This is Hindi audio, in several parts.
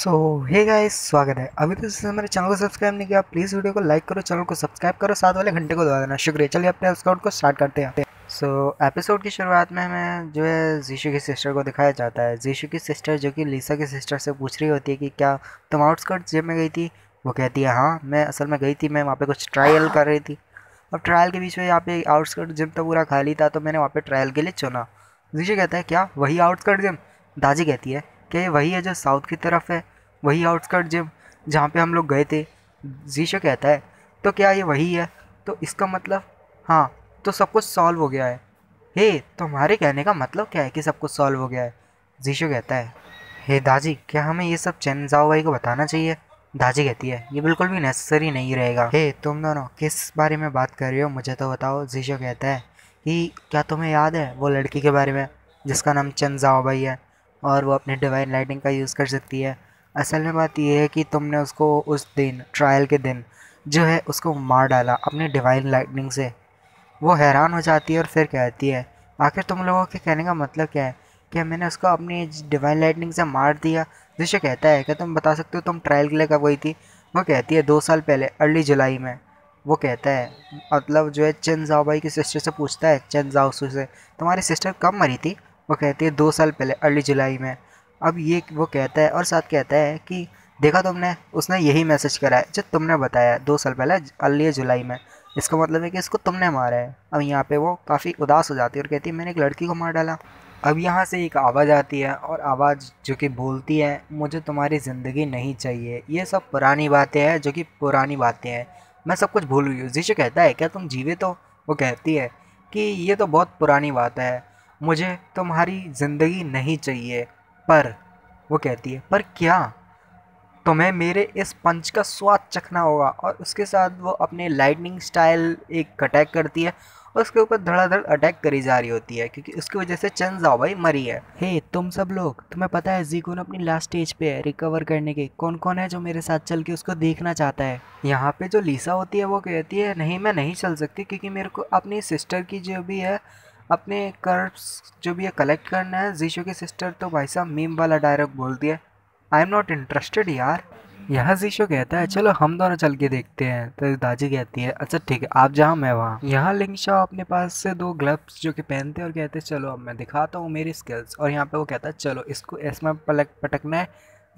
सो हे गाइस स्वागत है अभी तो इससे मेरे चैनल को सब्सक्राइब नहीं किया प्लीज़ वीडियो को लाइक करो चैनल को सब्सक्राइब करो साथ वाले घंटे को दबा देना शुक्रिया चलिए अपने एपिसोड को स्टार्ट करते हैं सो so, एपिसोड की शुरुआत में हमें जो है जीशु की सिस्टर को दिखाया जाता है जीशु की सिस्टर जो कि लीसा की सिस्टर से पूछ रही होती है कि क्या तुम आउटस्कर्ट जिम में गई थी वो कहती है हाँ मैं असल में गई थी मैं वहाँ पर कुछ ट्रायल हाँ। कर रही थी अब ट्रायल के बीच में यहाँ पे आउटस्कर्ट जिम तो पूरा खाली था तो मैंने वहाँ पर ट्रायल के लिए चुना जीशू कहता है क्या वही आउटस्कर्ट जिम दाजी कहती है क्या ये वही है जो साउथ की तरफ है वही आउटस्कर्ट जिम जहाँ पे हम लोग गए थे जीशा कहता है तो क्या ये वही है तो इसका मतलब हाँ तो सब कुछ सॉल्व हो गया है हे तुम्हारे कहने का मतलब क्या है कि सब कुछ सॉल्व हो गया है जीशो कहता है हे दाजी क्या हमें ये सब चैन जाओ भाई को बताना चाहिए दाजी कहती है ये बिल्कुल भी नेसेसरी नहीं रहेगा हे तुम दोनों किस बारे में बात कर रहे हो मुझे तो बताओ जीशो कहता है कि क्या तुम्हें याद है वो लड़की के बारे में जिसका नाम चंद जाओ भाई है और वो अपने डिवाइन लाइटिंग का यूज़ कर सकती है असल में बात यह है कि तुमने उसको उस दिन ट्रायल के दिन जो है उसको मार डाला अपनी डिवाइन लाइटनिंग से वो हैरान हो जाती है और फिर कहती है आखिर तुम लोगों के कहने का मतलब क्या है कि मैंने उसको अपनी डिवाइन लाइटनिंग से मार दिया जिसे कहता है कि तुम बता सकते हो तुम ट्रायल के लिए कब गई थी वो कहती है दो साल पहले अर्ली जुलाई में वो कहता है मतलब जो है चंद जाओ भाई की सिस्टर से पूछता है चंद जाओ से तुम्हारी सिस्टर कब मरी थी वो कहती है दो साल पहले अर्ली जुलाई में अब ये वो कहता है और साथ कहता है कि देखा तुमने उसने यही मैसेज करा है जो तुमने बताया दो साल पहले अर्ली जुलाई में इसका मतलब है कि इसको तुमने मारा है अब यहाँ पे वो काफ़ी उदास हो जाती है और कहती है मैंने एक लड़की को मार डाला अब यहाँ से एक आवाज़ आती है और आवाज़ जो कि बोलती है मुझे तुम्हारी ज़िंदगी नहीं चाहिए ये सब पुरानी बातें हैं जो कि पुरानी बातें हैं मैं सब कुछ भूल गई हूँ जिसे कहता है क्या तुम जीवे तो वो कहती है कि ये तो बहुत पुरानी बात है मुझे तुम्हारी ज़िंदगी नहीं चाहिए पर वो कहती है पर क्या तुम्हें मेरे इस पंच का स्वाद चखना होगा और उसके साथ वो अपने लाइटनिंग स्टाइल एक अटैक करती है और उसके ऊपर धड़ाधड़ अटैक करी जा रही होती है क्योंकि उसकी वजह से चंद जाओ भाई मरी है हे hey, तुम सब लोग तुम्हें पता है कौन अपनी लास्ट स्टेज पे है रिकवर करने के कौन कौन है जो मेरे साथ चल के उसको देखना चाहता है यहाँ पे जो लीसा होती है वो कहती है नहीं मैं नहीं चल सकती क्योंकि मेरे को अपनी सिस्टर की जो भी है अपने कर्व्स जो भी है कलेक्ट करना है जीशो की सिस्टर तो भाई साहब मीम वाला डायरेक्ट बोल दिया आई एम नॉट इंटरेस्टेड यार यहाँ जीशो कहता है चलो हम दोनों चल के देखते हैं तो दाजी कहती है अच्छा ठीक है आप जहाँ मैं वहाँ यहाँ लिंग शाह अपने पास से दो ग्लव्स जो कि पहनते हैं और कहते हैं चलो अब मैं दिखाता हूँ मेरी स्किल्स और यहाँ पे वो कहता है चलो इसको इसमें पलक पटकना है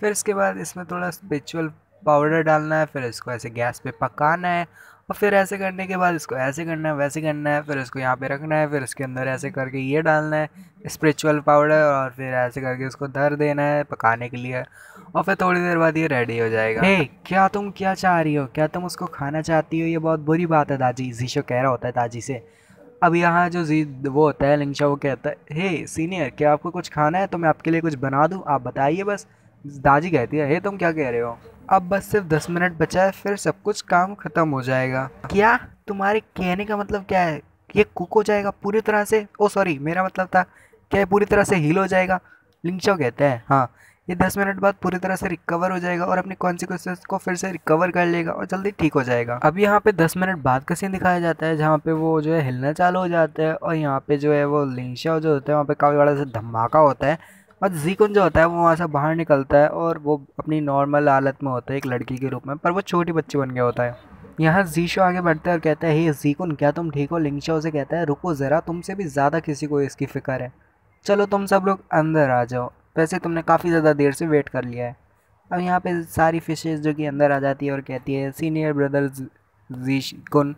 फिर इसके बाद इसमें थोड़ा स्पिरिचुअल पाउडर डालना है फिर इसको ऐसे गैस पे पकाना है और फिर ऐसे करने के बाद इसको ऐसे करना है वैसे करना है फिर इसको यहाँ पे रखना है फिर इसके अंदर ऐसे करके ये डालना है स्परिचुअल पाउडर और फिर ऐसे करके इसको धर देना है पकाने के लिए और फिर थोड़ी देर बाद ये रेडी हो जाएगा हे hey, क्या तुम क्या चाह रही हो क्या तुम उसको खाना चाहती हो ये बहुत बुरी बात है दाजी जीशो कह रहा होता है दाजी से अब यहाँ जो जी वो होता है लिंगशा वो कहता है हे सीनियर क्या आपको कुछ खाना है तो मैं आपके लिए कुछ बना दूँ आप बताइए बस दाजी कहती है हे तुम क्या कह रहे हो अब बस सिर्फ दस मिनट बचा है फिर सब कुछ काम खत्म हो जाएगा क्या तुम्हारे कहने का मतलब क्या है ये कुक हो जाएगा पूरी तरह से ओ सॉरी मेरा मतलब था क्या ये पूरी तरह से हील हो जाएगा लिंगचो कहते हैं हाँ ये दस मिनट बाद पूरी तरह से रिकवर हो जाएगा और अपने कॉन्सिक्वेंसेस को फिर से रिकवर कर लेगा और जल्दी ठीक हो जाएगा अब यहाँ पे दस मिनट बाद का सीन दिखाया जाता है जहाँ पे वो जो है हिलना चालू हो जाता है और यहाँ पे जो है वो लिंगशा जो होता है वहाँ पे काफ़ी बड़ा सा धमाका होता है मतलब जीकुन जो होता है वो वहाँ से बाहर निकलता है और वो अपनी नॉर्मल हालत में होता है एक लड़की के रूप में पर वो छोटी बच्ची बन गया होता है यहाँ जीशो आगे बढ़ता है और कहता है हे जीकुन क्या तुम ठीक हो लिंगशा उसे कहता है रुको ज़रा तुमसे भी ज़्यादा किसी को इसकी फ़िक्र है चलो तुम सब लोग अंदर आ जाओ वैसे तुमने काफ़ी ज़्यादा देर से वेट कर लिया है अब यहाँ पे सारी फिशेज़ जो कि अंदर आ जाती है और कहती है सीनियर ब्रदर जीशकुन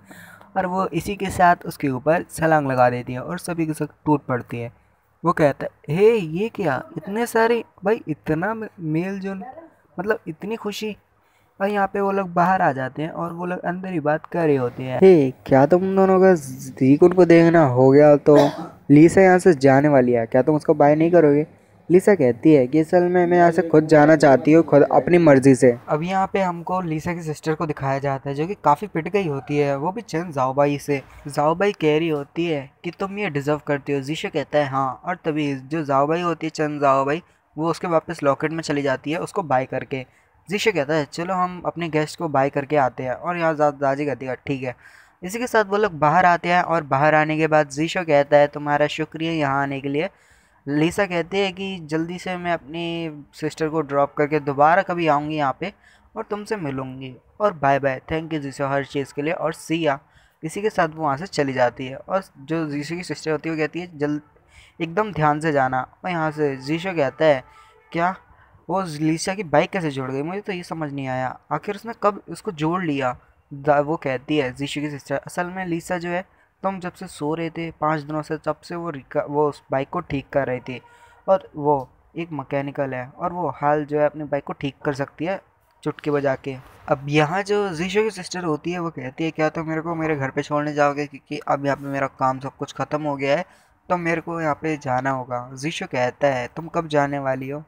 और वो इसी के साथ उसके ऊपर छलांग लगा देती है और सभी के साथ टूट पड़ती है वो कहता है हे ये क्या इतने सारे भाई इतना मेल जोल मतलब इतनी खुशी भाई यहाँ पे वो लोग बाहर आ जाते हैं और वो लोग अंदर ही बात कर रहे होते हैं हे क्या तुम दोनों का जीकुन को देखना हो गया तो लीसा यहाँ से जाने वाली है क्या तुम उसको बाय नहीं करोगे लिसा कहती है कि असल में मैं यहाँ से खुद जाना चाहती हूँ खुद अपनी मर्जी से अब यहाँ पे हमको लिसा की सिस्टर को दिखाया जाता है जो कि काफ़ी पिट गई होती है वो भी चंद जाओबाई से जाओबाई कह रही होती है कि तुम ये डिजर्व करती हो जीशो कहता है हाँ और तभी जो जाओबाई होती है चंद जाओबाई वो उसके वापस लॉकेट में चली जाती है उसको बाय करके जीशो कहता है चलो हम अपने गेस्ट को बाय करके आते हैं और यहाँ दादी कहती है ठीक है इसी के साथ वो लोग बाहर आते हैं और बाहर आने के बाद जीशो कहता है तुम्हारा शुक्रिया यहाँ आने के लिए लिसा कहती है कि जल्दी से मैं अपनी सिस्टर को ड्रॉप करके दोबारा कभी आऊँगी यहाँ पे और तुमसे मिलूँगी और बाय बाय थैंक यू जीसो हर चीज़ के लिए और सिया इसी के साथ वो वहाँ से चली जाती है और जो जीशो की सिस्टर होती है वो कहती है जल्द एकदम ध्यान से जाना और यहाँ से जीशो कहता है क्या वो लिसा की बाइक कैसे जोड़ गई मुझे तो ये समझ नहीं आया आखिर उसने कब उसको जोड़ लिया वो कहती है जीशो की सिस्टर असल में लिसा जो है तो हम जब से सो रहे थे पाँच दिनों से जब से वो वो उस बाइक को ठीक कर रही थी और वो एक मकैनिकल है और वो हाल जो है अपनी बाइक को ठीक कर सकती है चुटकी बजा के अब यहाँ जो जीशो की सिस्टर होती है वो कहती है क्या तो मेरे को मेरे घर पे छोड़ने जाओगे क्योंकि अब यहाँ पे मेरा काम सब कुछ ख़त्म हो गया है तो मेरे को यहाँ पे जाना होगा जीशो कहता है तुम कब जाने वाली हो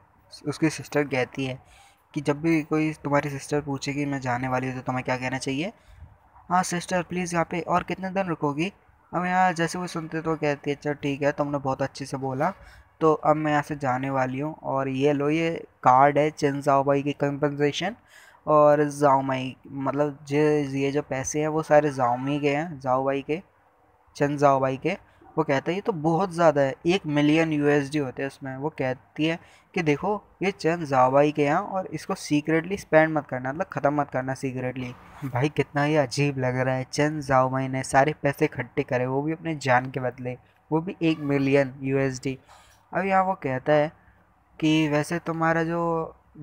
उसकी सिस्टर कहती है कि जब भी कोई तुम्हारी सिस्टर पूछेगी मैं जाने वाली हूँ तो तुम्हें क्या कहना चाहिए हाँ सिस्टर प्लीज़ यहाँ पे और कितने दिन रुकोगी अब यहाँ जैसे वो सुनते तो कहती है अच्छा ठीक है तुमने बहुत अच्छे से बोला तो अब मैं यहाँ से जाने वाली हूँ और ये लो ये कार्ड है चिन जाओ भाई की कंपनसेशन और जाऊमाई मतलब जे ये जो पैसे हैं वो सारे जाओमी के हैं जाऊ भाई के चंद जाऊ भाई के वो कहता है ये तो बहुत ज़्यादा है एक मिलियन यूएसडी होते हैं उसमें वो कहती है कि देखो ये चंद जावाई के यहाँ और इसको सीक्रेटली स्पेंड मत करना मतलब ख़त्म मत करना सीक्रेटली भाई कितना ही अजीब लग रहा है चंद जावाई ने सारे पैसे इकट्ठे करे वो भी अपने जान के बदले वो भी एक मिलियन यू अब यहाँ वो कहता है कि वैसे तुम्हारा जो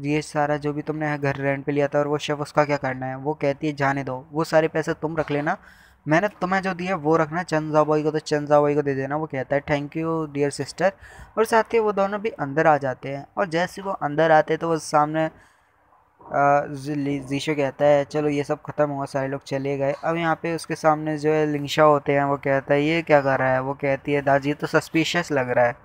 ये सारा जो भी तुमने घर रेंट पे लिया था और वो शेफ़ उसका क्या करना है वो कहती है जाने दो वो सारे पैसे तुम रख लेना मैंने तुम्हें जो दिया वो रखना चंदा भाई को तो चंदा भाई को दे देना वो कहता है थैंक यू डियर सिस्टर और साथ ही वो दोनों भी अंदर आ जाते हैं और जैसे वो अंदर आते हैं तो वो सामने जीशो कहता है चलो ये सब ख़त्म हुआ सारे लोग चले गए अब यहाँ पे उसके सामने जो है लिंगशा होते हैं वो कहता है ये क्या कर रहा है वो कहती है दादी तो सस्पिशियस लग रहा है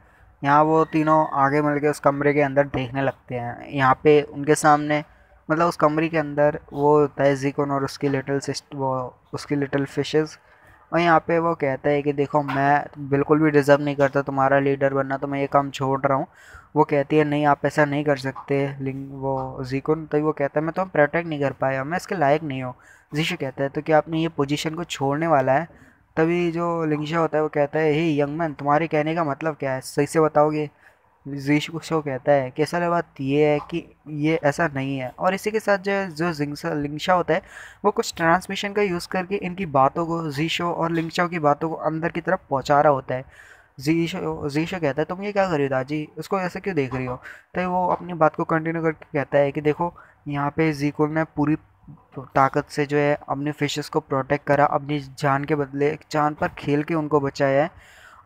यहाँ वो तीनों आगे मिल के उस कमरे के अंदर देखने लगते हैं यहाँ पे उनके सामने मतलब उस कमरे के अंदर वो होता है जिकोन और उसकी लिटल सिस्ट वो उसकी लिटल फिशेस और यहाँ पे वो कहता है कि देखो मैं बिल्कुल भी डिज़र्व नहीं करता तुम्हारा लीडर बनना तो मैं ये काम छोड़ रहा हूँ वो कहती है नहीं आप ऐसा नहीं कर सकते लिंग वो जिकुन तो वो कहता है मैं तो प्रोटेक्ट नहीं कर पाया मैं इसके लायक नहीं हूँ जीशू कहता है तो क्या आपने ये पोजीशन को छोड़ने वाला है तभी जो लिंगशा होता है वो कहता है हे यंग मैन तुम्हारे कहने का मतलब क्या है सही से बताओगे जीश शो तो कहता है कि असल बात ये है कि ये ऐसा नहीं है और इसी के साथ जो जो जिंगसा लिंगशा होता है वो कुछ ट्रांसमिशन का यूज़ करके इनकी बातों को जीशो और लिंगशा की बातों को अंदर की तरफ पहुंचा रहा होता है जीशो जीशो कहता है तुम ये क्या कर रही हो दाजी उसको ऐसे क्यों देख रही हो तो वो अपनी बात को कंटिन्यू करके कहता है कि देखो यहाँ पे जीको ने पूरी ताकत से जो है अपने फिशेस को प्रोटेक्ट करा अपनी जान के बदले जान पर खेल के उनको बचाया है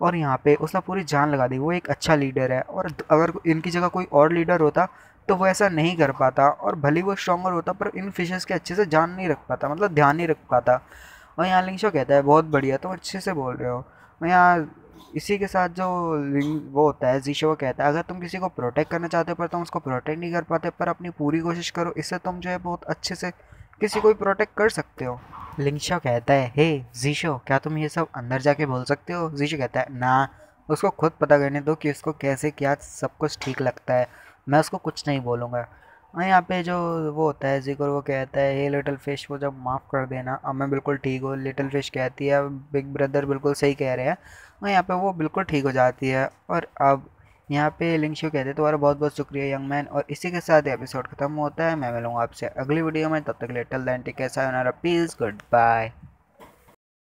और यहाँ पे उसने पूरी जान लगा दी वो एक अच्छा लीडर है और अगर इनकी जगह कोई और लीडर होता तो वो ऐसा नहीं कर पाता और भले वो स्ट्रॉगर होता पर इन फिशेस के अच्छे से जान नहीं रख पाता मतलब ध्यान नहीं रख पाता और यहाँ लिंगशो कहता है बहुत बढ़िया तुम तो अच्छे से बोल रहे हो और यहाँ इसी के साथ जो लिंग वो होता है जीशो कहता है अगर तुम किसी को प्रोटेक्ट करना चाहते हो पर तुम उसको प्रोटेक्ट नहीं कर पाते पर अपनी पूरी कोशिश करो इससे तुम जो है बहुत अच्छे से किसी को भी प्रोटेक्ट कर सकते हो लिंगशो कहता है हे जीशो क्या तुम ये सब अंदर जाके बोल सकते हो जीशो कहता है ना उसको खुद पता करने दो कि उसको कैसे क्या सब कुछ ठीक लगता है मैं उसको कुछ नहीं बोलूँगा और यहाँ पे जो वो होता है जिक्र वो कहता है हे लिटिल फिश वो जब माफ़ कर देना अब मैं बिल्कुल ठीक हूँ लिटिल फिश कहती है बिग ब्रदर बिल्कुल सही कह रहे हैं और यहाँ पे वो बिल्कुल ठीक हो जाती है और अब यहाँ पे लिंक शो कहते हैं तुम्हारा बहुत बहुत शुक्रिया यंग मैन और इसी के साथ एपिसोड खत्म होता है मैं मिलूंगा आपसे अगली वीडियो में तब तक लेटल दैन टेक कैसा प्लीज़ गुड बाय